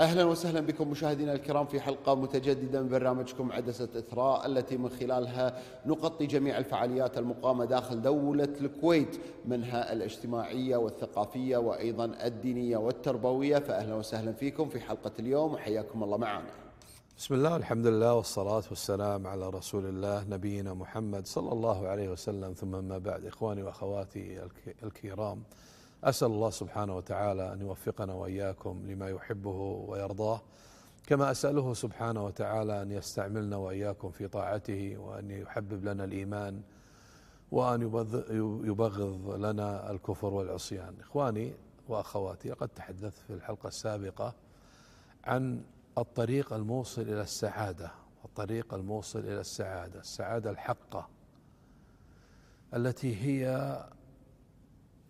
اهلا وسهلا بكم مشاهدينا الكرام في حلقه متجدده من برنامجكم عدسه اثراء التي من خلالها نغطي جميع الفعاليات المقامه داخل دوله الكويت منها الاجتماعيه والثقافيه وايضا الدينيه والتربويه فاهلا وسهلا فيكم في حلقه اليوم وحياكم الله معنا. بسم الله الحمد لله والصلاه والسلام على رسول الله نبينا محمد صلى الله عليه وسلم ثم ما بعد اخواني واخواتي الكرام. أسأل الله سبحانه وتعالى أن يوفقنا وإياكم لما يحبه ويرضاه كما أسأله سبحانه وتعالى أن يستعملنا وإياكم في طاعته وأن يحبب لنا الإيمان وأن يبغض لنا الكفر والعصيان إخواني وأخواتي قد تحدثت في الحلقة السابقة عن الطريق الموصل إلى السعادة الطريق الموصل إلى السعادة السعادة الحقة التي هي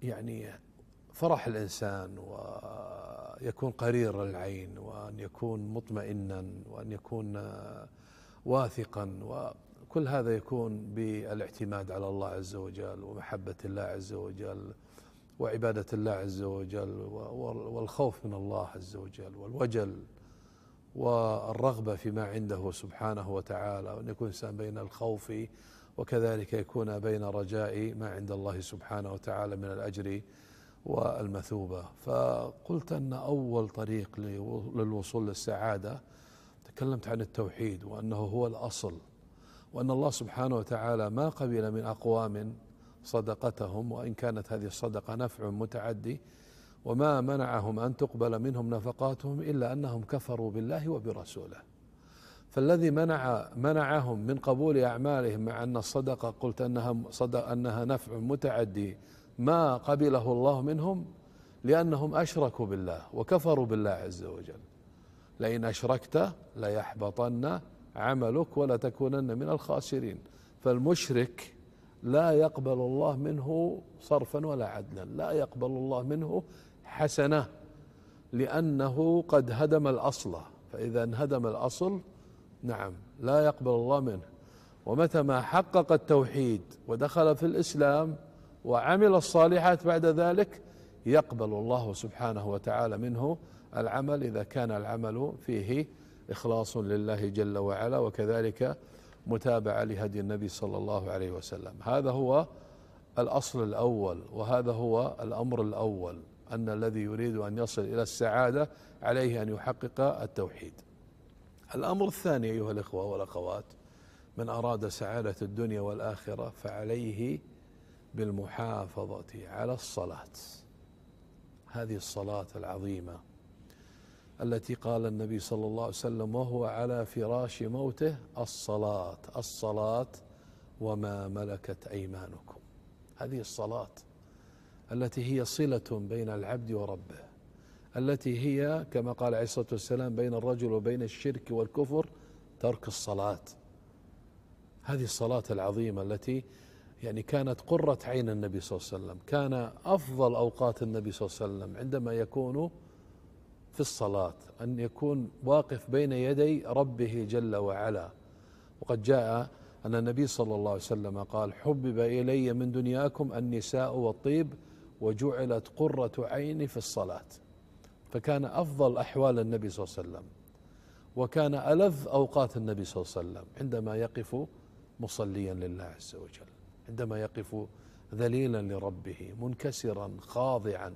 يعني فرح الإنسان ويكون قرير العين وأن يكون مطمئنا وأن يكون واثقا وكل هذا يكون بالاعتماد على الله عز وجل ومحبة الله عز وجل وعبادة الله عز وجل والخوف من الله عز وجل والوجل والرغبة فيما عنده سبحانه وتعالى وأن يكون الإنسان بين الخوف وكذلك يكون بين رجاء ما عند الله سبحانه وتعالى من الأجر والمثوبة فقلت أن أول طريق للوصول للسعادة تكلمت عن التوحيد وأنه هو الأصل وأن الله سبحانه وتعالى ما قبل من أقوام صدقتهم وإن كانت هذه الصدقة نفع متعدي وما منعهم أن تقبل منهم نفقاتهم إلا أنهم كفروا بالله وبرسوله فالذي منع منعهم من قبول أعمالهم مع أن الصدقة قلت أنها صدق أنها نفع متعدي ما قبله الله منهم لأنهم أشركوا بالله وكفروا بالله عز وجل لئن أشركت ليحبطن عملك ولتكونن من الخاسرين فالمشرك لا يقبل الله منه صرفا ولا عدلا لا يقبل الله منه حسنة لأنه قد هدم الأصل فإذا انهدم الأصل نعم لا يقبل الله منه ومتى ما حقق التوحيد ودخل في الإسلام وعمل الصالحات بعد ذلك يقبل الله سبحانه وتعالى منه العمل اذا كان العمل فيه اخلاص لله جل وعلا وكذلك متابعه لهدي النبي صلى الله عليه وسلم هذا هو الاصل الاول وهذا هو الامر الاول ان الذي يريد ان يصل الى السعاده عليه ان يحقق التوحيد الامر الثاني ايها الاخوه والاخوات من اراد سعاده الدنيا والاخره فعليه بالمحافظة على الصلاة هذه الصلاة العظيمة التي قال النبي صلى الله عليه وسلم وهو على فراش موته الصلاة الصلاة وما ملكت أيمانكم هذه الصلاة التي هي صلة بين العبد وربه التي هي كما قال عليه الصلاة والسلام بين الرجل وبين الشرك والكفر ترك الصلاة هذه الصلاة العظيمة التي يعني كانت قرة عين النبي صلى الله عليه وسلم كان أفضل أوقات النبي صلى الله عليه وسلم عندما يكون في الصلاة أن يكون واقف بين يدي ربه جل وعلا وقد جاء أن النبي صلى الله عليه وسلم قال حبب إلي من دنياكم النساء والطيب وجعلت قرة عيني في الصلاة فكان أفضل أحوال النبي صلى الله عليه وسلم وكان ألذ أوقات النبي صلى الله عليه وسلم عندما يقف مصليا لله عز وجل عندما يقف ذليلا لربه منكسرا خاضعا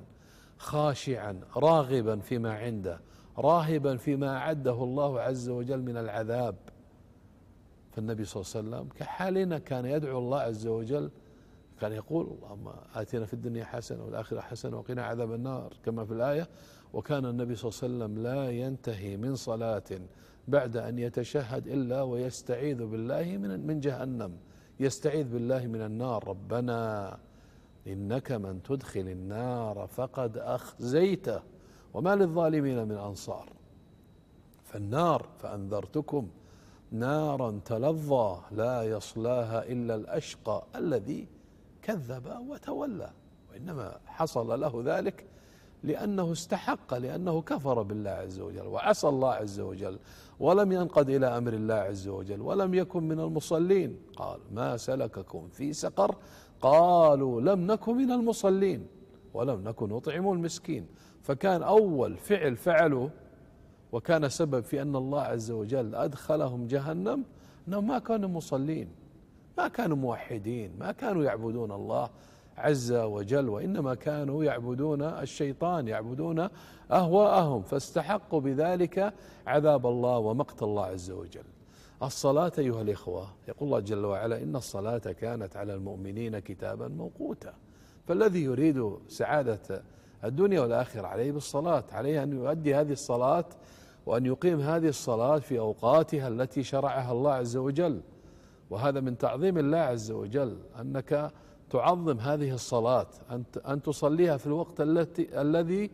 خاشعا راغبا فيما عنده راهبا فيما اعده الله عز وجل من العذاب فالنبي صلى الله عليه وسلم كحالنا كان يدعو الله عز وجل كان يقول اللهم آتنا في الدنيا حسنة والآخرة حسنة وقنا عذاب النار كما في الآية وكان النبي صلى الله عليه وسلم لا ينتهي من صلاة بعد أن يتشهد إلا ويستعيذ بالله من من جهنم يستعيذ بالله من النار ربنا إنك من تدخل النار فقد أخزيته وما للظالمين من أنصار فالنار فأنذرتكم نارا تلظى لا يصلاها إلا الأشقى الذي كذب وتولى وإنما حصل له ذلك لأنه استحق لأنه كفر بالله عز وجل وعصى الله عز وجل ولم ينقد إلى أمر الله عز وجل ولم يكن من المصلين قال ما سلككم في سقر قالوا لم نكن من المصلين ولم نكن نطعم المسكين فكان أول فعل فعلوه وكان سبب في أن الله عز وجل أدخلهم جهنم أنهم ما كانوا مصلين ما كانوا موحدين ما كانوا يعبدون الله عز وجل وإنما كانوا يعبدون الشيطان يعبدون أهواءهم فاستحقوا بذلك عذاب الله ومقت الله عز وجل الصلاة أيها الإخوة يقول الله جل وعلا إن الصلاة كانت على المؤمنين كتابا موقوتا فالذي يريد سعادة الدنيا والآخرة عليه بالصلاة عليه أن يؤدي هذه الصلاة وأن يقيم هذه الصلاة في أوقاتها التي شرعها الله عز وجل وهذا من تعظيم الله عز وجل أنك تعظم هذه الصلاة أن أن تصليها في الوقت التي الذي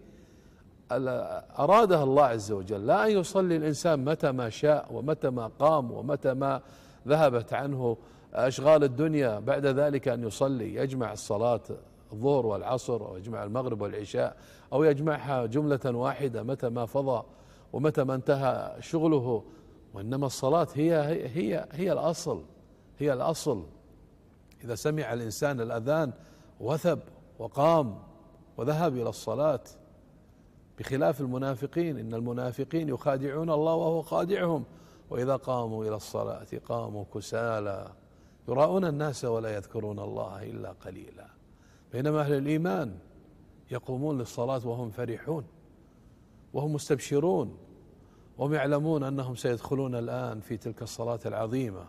أرادها الله عز وجل لا أن يصلي الإنسان متى ما شاء ومتى ما قام ومتى ما ذهبت عنه أشغال الدنيا بعد ذلك أن يصلي يجمع الصلاة الظهر والعصر أو يجمع المغرب والعشاء أو يجمعها جملة واحدة متى ما فضى ومتى ما انتهى شغله وإنما الصلاة هي هي هي الأصل هي الأصل إذا سمع الإنسان الأذان وثب وقام وذهب إلى الصلاة بخلاف المنافقين إن المنافقين يخادعون الله وهو خادعهم وإذا قاموا إلى الصلاة قاموا كسالى يراءون الناس ولا يذكرون الله إلا قليلا بينما أهل الإيمان يقومون للصلاة وهم فرحون وهم مستبشرون وهم يعلمون أنهم سيدخلون الآن في تلك الصلاة العظيمة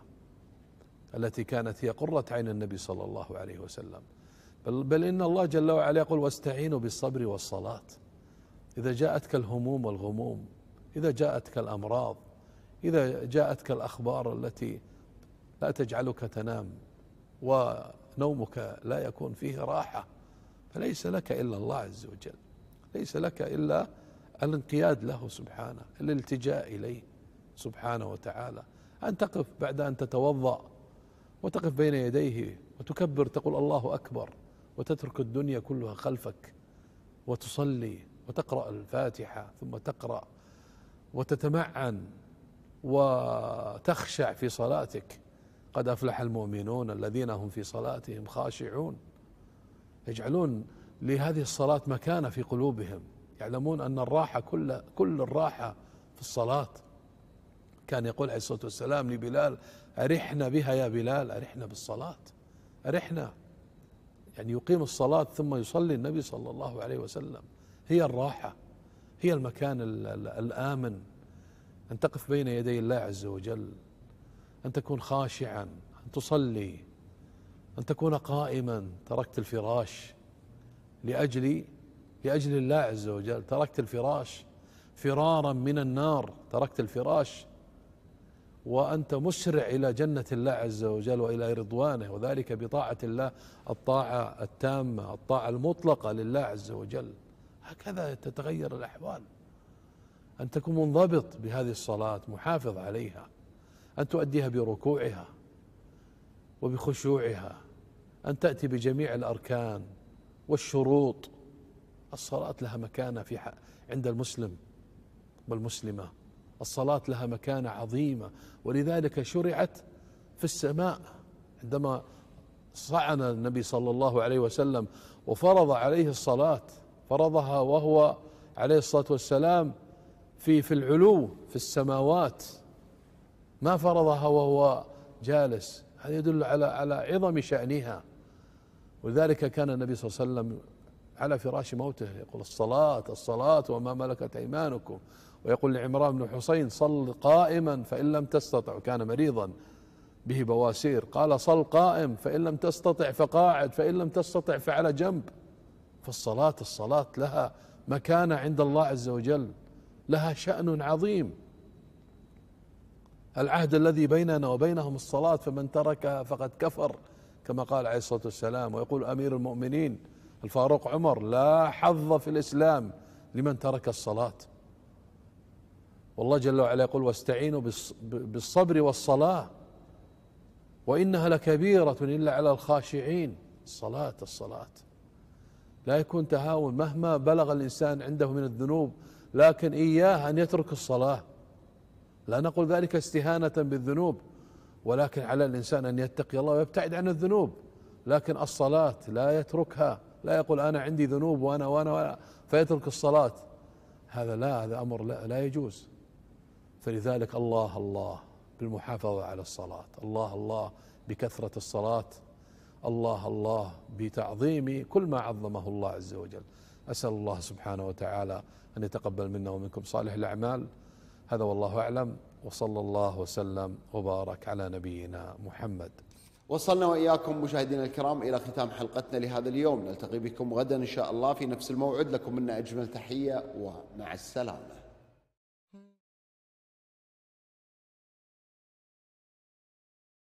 التي كانت هي قرة عين النبي صلى الله عليه وسلم بل, بل إن الله جل وعلا يقول واستعينوا بالصبر والصلاة إذا جاءتك الهموم والغموم إذا جاءتك الأمراض إذا جاءتك الأخبار التي لا تجعلك تنام ونومك لا يكون فيه راحة فليس لك إلا الله عز وجل ليس لك إلا الانقياد له سبحانه الالتجاء إليه سبحانه وتعالى أن تقف بعد أن تتوضأ وتقف بين يديه وتكبر تقول الله اكبر وتترك الدنيا كلها خلفك وتصلي وتقرا الفاتحه ثم تقرا وتتمعن وتخشع في صلاتك قد افلح المؤمنون الذين هم في صلاتهم خاشعون يجعلون لهذه الصلاه مكانه في قلوبهم يعلمون ان الراحه كل كل الراحه في الصلاه كان يقول عليه الصلاة والسلام لبلال أرحنا بها يا بلال أرحنا بالصلاة أرحنا يعني يقيم الصلاة ثم يصلي النبي صلى الله عليه وسلم هي الراحة هي المكان الآمن أن تقف بين يدي الله عز وجل أن تكون خاشعا أن تصلي أن تكون قائما تركت الفراش لأجل لأجل الله عز وجل تركت الفراش فرارا من النار تركت الفراش وأنت مسرع إلى جنة الله عز وجل وإلى رضوانه وذلك بطاعة الله الطاعة التامة الطاعة المطلقة لله عز وجل هكذا تتغير الأحوال أن تكون منضبط بهذه الصلاة محافظ عليها أن تؤديها بركوعها وبخشوعها أن تأتي بجميع الأركان والشروط الصلاة لها مكانة في عند المسلم والمسلمة الصلاة لها مكانة عظيمة ولذلك شرعت في السماء عندما صعن النبي صلى الله عليه وسلم وفرض عليه الصلاة فرضها وهو عليه الصلاة والسلام في في العلو في السماوات ما فرضها وهو جالس هذا يدل على على عظم شأنها ولذلك كان النبي صلى الله عليه وسلم على فراش موته يقول الصلاة الصلاة وما ملكت أيمانكم ويقول لعمران بن حسين صل قائما فإن لم تستطع كان مريضا به بواسير قال صل قائم فإن لم تستطع فقاعد فإن لم تستطع فعلى جنب فالصلاة الصلاة لها مكانة عند الله عز وجل لها شأن عظيم العهد الذي بيننا وبينهم الصلاة فمن تركها فقد كفر كما قال عليه الصلاة والسلام ويقول أمير المؤمنين الفاروق عمر لا حظ في الإسلام لمن ترك الصلاة والله جل وعلا يقول واستعينوا بالصبر والصلاة وإنها لكبيرة إلا على الخاشعين الصلاة الصلاة لا يكون تهاون مهما بلغ الإنسان عنده من الذنوب لكن إياه أن يترك الصلاة لا نقول ذلك استهانة بالذنوب ولكن على الإنسان أن يتقي الله ويبتعد عن الذنوب لكن الصلاة لا يتركها لا يقول أنا عندي ذنوب وأنا وأنا, وأنا فيترك الصلاة هذا لا هذا أمر لا, لا يجوز فلذلك الله الله بالمحافظة على الصلاة الله الله بكثرة الصلاة الله الله بتعظيم كل ما عظمه الله عز وجل أسأل الله سبحانه وتعالى أن يتقبل منا ومنكم صالح الأعمال هذا والله أعلم وصلى الله وسلم وبارك على نبينا محمد وصلنا وإياكم مشاهدينا الكرام إلى ختام حلقتنا لهذا اليوم نلتقي بكم غدا إن شاء الله في نفس الموعد لكم منا أجمل تحية ومع السلامة